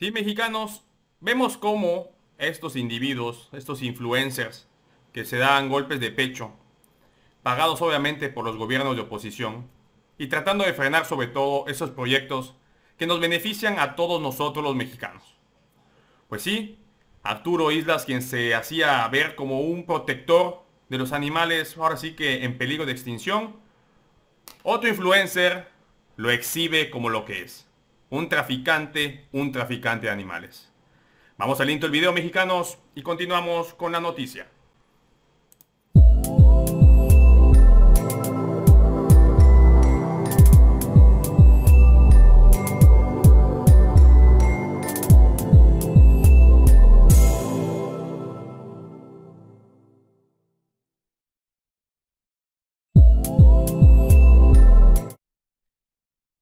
Sí, mexicanos, vemos cómo estos individuos, estos influencers que se dan golpes de pecho, pagados obviamente por los gobiernos de oposición, y tratando de frenar sobre todo esos proyectos que nos benefician a todos nosotros los mexicanos. Pues sí, Arturo Islas, quien se hacía ver como un protector de los animales, ahora sí que en peligro de extinción, otro influencer lo exhibe como lo que es un traficante, un traficante de animales. Vamos al intro del video, mexicanos, y continuamos con la noticia.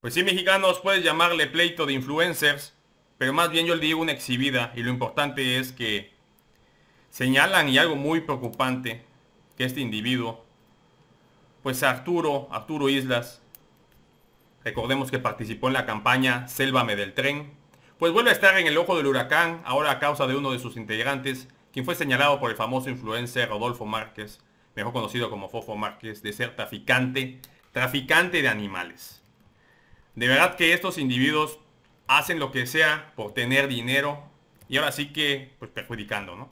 Pues sí, mexicanos, puedes llamarle pleito de influencers, pero más bien yo le digo una exhibida y lo importante es que señalan y algo muy preocupante que este individuo, pues Arturo, Arturo Islas, recordemos que participó en la campaña Sélvame del Tren, pues vuelve a estar en el ojo del huracán, ahora a causa de uno de sus integrantes, quien fue señalado por el famoso influencer Rodolfo Márquez, mejor conocido como Fofo Márquez, de ser traficante, traficante de animales. De verdad que estos individuos hacen lo que sea por tener dinero y ahora sí que pues, perjudicando, ¿no?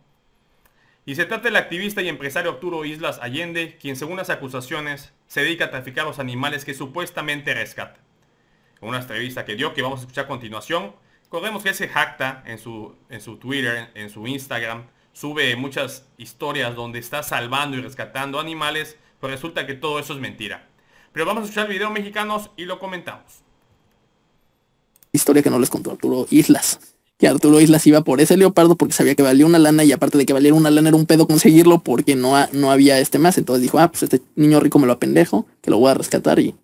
Y se trata del activista y empresario Arturo Islas Allende, quien según las acusaciones se dedica a traficar los animales que supuestamente rescata. una entrevista que dio, que vamos a escuchar a continuación, recordemos que ese jacta en su, en su Twitter, en su Instagram, sube muchas historias donde está salvando y rescatando animales, pero resulta que todo eso es mentira. Pero vamos a escuchar el video mexicanos y lo comentamos historia que no les contó Arturo Islas. Que Arturo Islas iba por ese leopardo porque sabía que valía una lana y aparte de que valiera una lana era un pedo conseguirlo porque no, no había este más. Entonces dijo, ah, pues este niño rico me lo apendejo, que lo voy a rescatar y...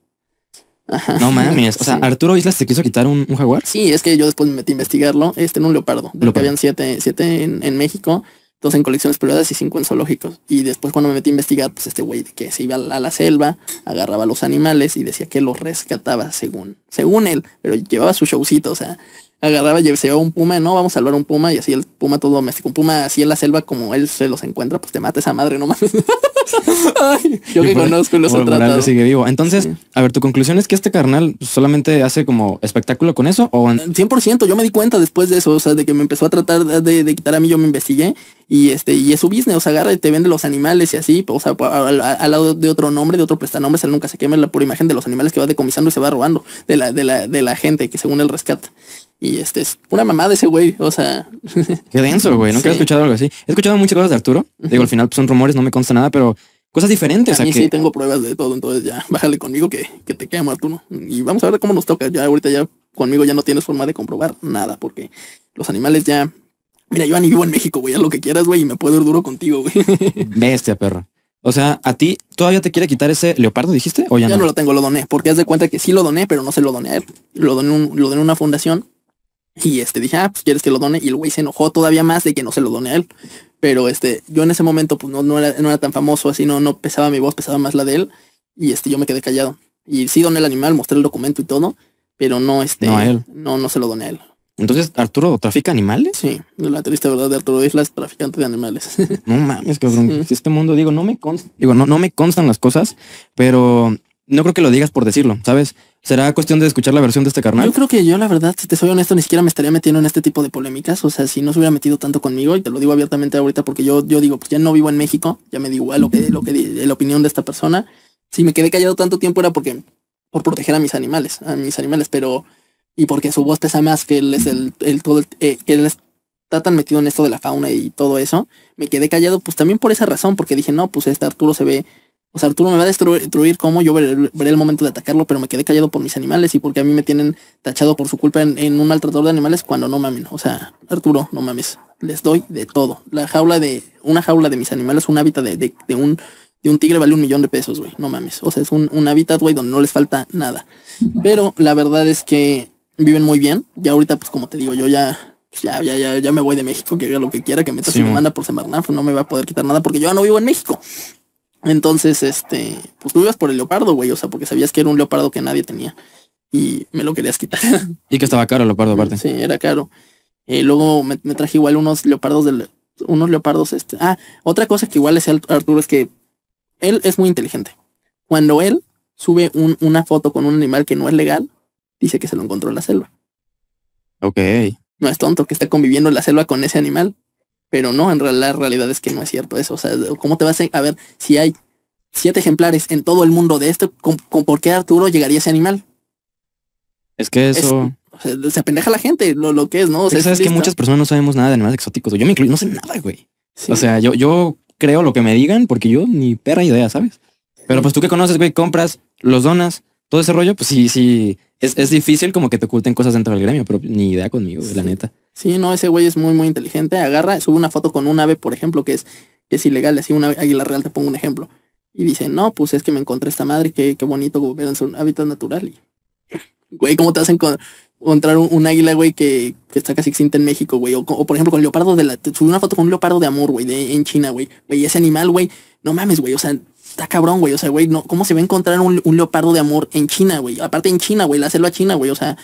Ajá. No mames, o sea, Arturo Islas se quiso quitar un, jaguar. Sí, es que yo después me metí a investigarlo, este en un leopardo, de lo que habían siete, siete en, en México dos en colecciones privadas y cinco en zoológicos. Y después cuando me metí a investigar, pues este güey que se iba a la selva, agarraba a los animales y decía que los rescataba según, según él, pero llevaba su showcito, o sea, agarraba y se un puma, no, vamos a salvar un puma y así el puma todo doméstico, un puma así en la selva como él se los encuentra, pues te mata esa madre, no mames. yo que conozco los sigue vivo. Entonces, a ver, tu conclusión es que este carnal solamente hace como espectáculo con eso o 100%, yo me di cuenta después de eso, o sea, de que me empezó a tratar de, quitar a mí, yo me investigué y este y es su business, o sea, agarra y te vende los animales y así, o sea, al lado de otro nombre, de otro prestanombre, él nunca se quema la pura imagen de los animales que va decomisando y se va robando de la de la de la gente que según él rescata. Y este es una mamá de ese güey. O sea. Qué denso, güey. Nunca que he escuchado algo así. He escuchado muchas cosas de Arturo. Digo, al final pues, son rumores, no me consta nada, pero cosas diferentes. A mí sí tengo pruebas de todo, entonces ya, bájale conmigo que, te quemo, Arturo. Y vamos a ver cómo nos toca. Ya ahorita ya conmigo ya no tienes forma de comprobar nada, porque los animales ya. Mira, yo ni vivo en México, güey, haz lo que quieras, güey, y me puedo ir duro contigo, güey. Bestia, perro. O sea, ¿a ti todavía te quiere quitar ese leopardo, dijiste? ¿O ya, ya no? lo tengo, lo doné, porque haz de cuenta que sí lo doné, pero no se lo doné Lo doné, en una fundación y este dije, ah, pues quieres que lo done. Y el güey se enojó todavía más de que no se lo done a él. Pero este, yo en ese momento pues no, era, no era tan famoso, así no, no pesaba mi voz, pesaba más la de él. Y este, yo me quedé callado. Y sí doné el animal, mostré el documento y todo, pero no este, no, él. no, no se lo doné a él. Entonces, ¿Arturo trafica animales? Sí, la triste verdad de Arturo Islas, traficante de animales. no mames, cabrón. Este mundo, digo, no me consta, digo, no, no me constan las cosas, pero no creo que lo digas por decirlo, ¿sabes? ¿Será cuestión de escuchar la versión de este carnal? Yo creo que yo, la verdad, si te soy honesto, ni siquiera me estaría metiendo en este tipo de polémicas. O sea, si no se hubiera metido tanto conmigo, y te lo digo abiertamente ahorita porque yo, yo digo, pues ya no vivo en México, ya me digo igual lo que, lo que, la opinión de esta persona. Si me quedé callado tanto tiempo era porque, por proteger a mis animales, a mis animales, pero, y porque su voz pesa más que él es el, todo, eh, que él está tan metido en esto de la fauna y todo eso. Me quedé callado, pues también por esa razón, porque dije, no, pues este Arturo se ve o sea, Arturo me va a destruir como yo veré, el momento de atacarlo, pero me quedé callado por mis animales y porque a mí me tienen tachado por su culpa en, un maltratador de animales cuando no mames, O sea, Arturo, no mames. Les doy de todo. La jaula de, una jaula de mis animales, un hábitat de, un de un tigre vale un millón de pesos, güey. No mames. O sea, es un, hábitat, güey, donde no les falta nada. Pero la verdad es que viven muy bien. Ya ahorita, pues como te digo, yo pues, ya, ya, ya, ya, me voy de México, que haga lo que quiera, que meta sí, su demanda por Semarnaf, no me va a poder quitar nada porque yo ya no vivo en México. Entonces, este, pues tú ibas por el leopardo, güey, o sea, porque sabías que era un leopardo que nadie tenía y me lo querías quitar. y que estaba caro el leopardo aparte. Sí, era caro. Eh, luego me, traje igual unos leopardos de unos leopardos este. Ah, otra cosa que igual es Arturo es que él es muy inteligente. Cuando él sube una foto con un animal que no es legal, dice que se lo encontró en la selva. Ok. No es tonto que esté conviviendo en la selva con ese animal. Pero no, en realidad la realidad es que no es cierto eso. O sea, ¿cómo te vas a, a ver si hay siete ejemplares en todo el mundo de esto? ¿Con, por qué Arturo llegaría a ese animal? Es que eso... se apendeja la gente lo, lo que es, ¿no? es sabes que muchas personas no sabemos nada de animales exóticos. Yo me incluyo, no sé nada, güey. O sea, yo, yo creo lo que me digan porque yo ni perra idea, ¿sabes? Pero pues tú que conoces, güey, compras, los donas, todo ese rollo, pues sí, sí, es, difícil como que te oculten cosas dentro del gremio, pero ni idea conmigo, la neta. Sí, no, ese güey es muy, muy inteligente. Agarra, sube una foto con un ave, por ejemplo, que es, es ilegal, así una águila real, te pongo un ejemplo. Y dice, no, pues es que me encontré esta madre, qué, qué bonito que es su hábitat natural. güey, ¿cómo te hacen con encontrar un, águila, güey, que, está casi extinta en México, güey. O, o, por ejemplo, con leopardo de la. Subí una foto con un leopardo de amor, güey, en China, güey. Güey, ese animal, güey, no mames, güey. O sea, está cabrón, güey. O sea, güey, no, ¿cómo se va a encontrar un, un leopardo de amor en China, güey? Aparte en China, güey, la a china, güey. O sea,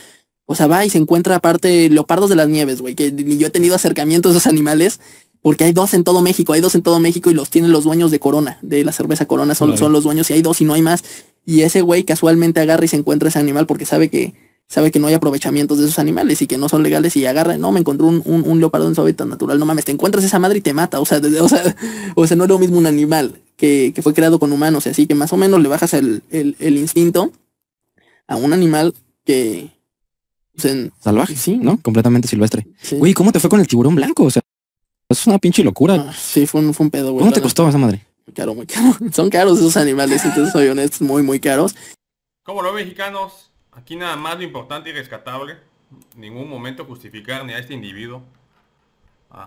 o sea, va y se encuentra aparte leopardos de las nieves, güey, que yo he tenido acercamientos a esos animales, porque hay dos en todo México, hay dos en todo México y los tienen los dueños de Corona, de la cerveza Corona, son, son los dueños y hay dos y no hay más. Y ese güey casualmente agarra y se encuentra ese animal porque sabe que, sabe que no hay aprovechamientos de esos animales y que no son legales y agarra, no, me encontró un, un, leopardo en su hábitat natural, no mames, te encuentras esa madre y te mata, o sea, o sea, o sea no es lo mismo un animal que, fue creado con humanos, así que más o menos le bajas el instinto a un animal que, salvaje. Sí, ¿no? Completamente silvestre. uy Güey, ¿cómo te fue con el tiburón blanco? O sea, es una pinche locura. Ah, sí, fue un, pedo, güey. ¿Cómo te costó esa madre? Muy caro, muy caro. Son caros esos animales, entonces soy honesto, muy, muy caros. Como los mexicanos, aquí nada más lo importante y rescatable. Ningún momento justificar ni a este individuo. A,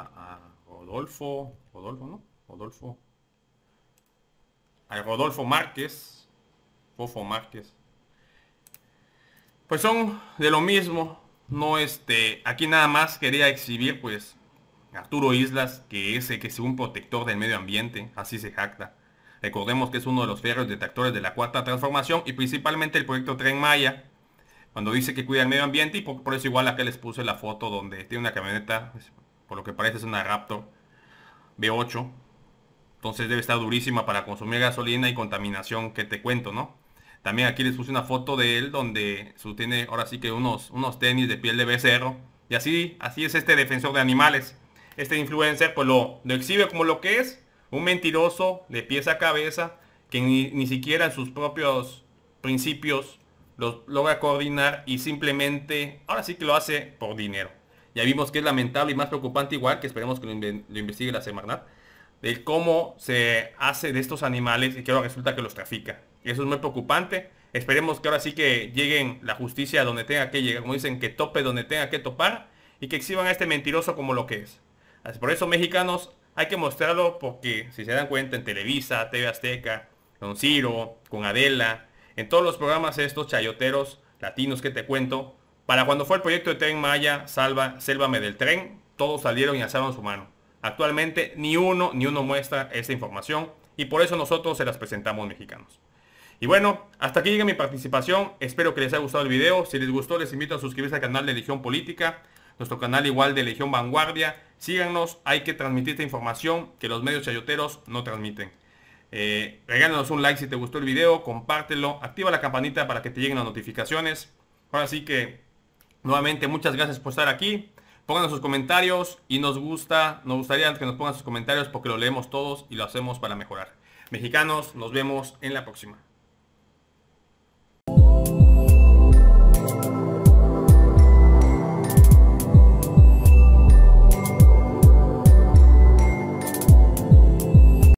a, a Rodolfo, Rodolfo, ¿no? Rodolfo. A Rodolfo Márquez. Fofo Márquez pues son de lo mismo. No este, aquí nada más quería exhibir pues Arturo Islas, que es que es un protector del medio ambiente, así se jacta. Recordemos que es uno de los ferros detectores de la cuarta transformación y principalmente el proyecto Tren Maya, cuando dice que cuida el medio ambiente y por, eso igual acá les puse la foto donde tiene una camioneta, pues, por lo que parece es una Raptor V8. Entonces debe estar durísima para consumir gasolina y contaminación que te cuento, ¿no? También aquí les puse una foto de él donde tiene ahora sí que unos, unos tenis de piel de becerro. Y así, así es este defensor de animales. Este influencer pues lo, exhibe como lo que es, un mentiroso de pies a cabeza que ni, siquiera en sus propios principios los logra coordinar y simplemente ahora sí que lo hace por dinero. Ya vimos que es lamentable y más preocupante igual, que esperemos que lo, investigue la Semarnat, de cómo se hace de estos animales y que ahora resulta que los trafica. Eso es muy preocupante. Esperemos que ahora sí que lleguen la justicia donde tenga que llegar, como dicen, que tope donde tenga que topar y que exhiban a este mentiroso como lo que es. por eso, mexicanos, hay que mostrarlo porque si se dan cuenta en Televisa, TV Azteca, con Ciro, con Adela, en todos los programas estos chayoteros latinos que te cuento, para cuando fue el proyecto de Tren Maya, salva, sélvame del tren, todos salieron y alzaron su mano. Actualmente ni uno ni uno muestra esta información y por eso nosotros se las presentamos mexicanos. Y bueno, hasta aquí llega mi participación. Espero que les haya gustado el video. Si les gustó, les invito a suscribirse al canal de Legión Política. Nuestro canal igual de Legión Vanguardia. Síganos, hay que transmitir esta información que los medios chayoteros no transmiten. Eh, regálanos un like si te gustó el video, compártelo, activa la campanita para que te lleguen las notificaciones. Ahora sí que, nuevamente, muchas gracias por estar aquí. Pongan sus comentarios y nos gusta, nos gustaría que nos pongan sus comentarios porque lo leemos todos y lo hacemos para mejorar. Mexicanos, nos vemos en la próxima.